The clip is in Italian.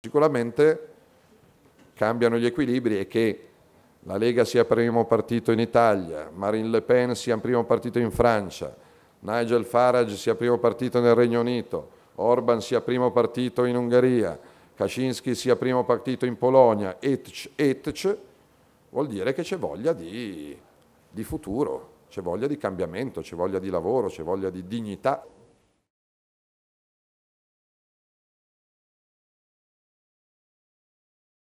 Sicuramente cambiano gli equilibri e che la Lega sia primo partito in Italia, Marine Le Pen sia primo partito in Francia, Nigel Farage sia primo partito nel Regno Unito, Orban sia primo partito in Ungheria, Kaczynski sia primo partito in Polonia, etc., etc., vuol dire che c'è voglia di, di futuro, c'è voglia di cambiamento, c'è voglia di lavoro, c'è voglia di dignità.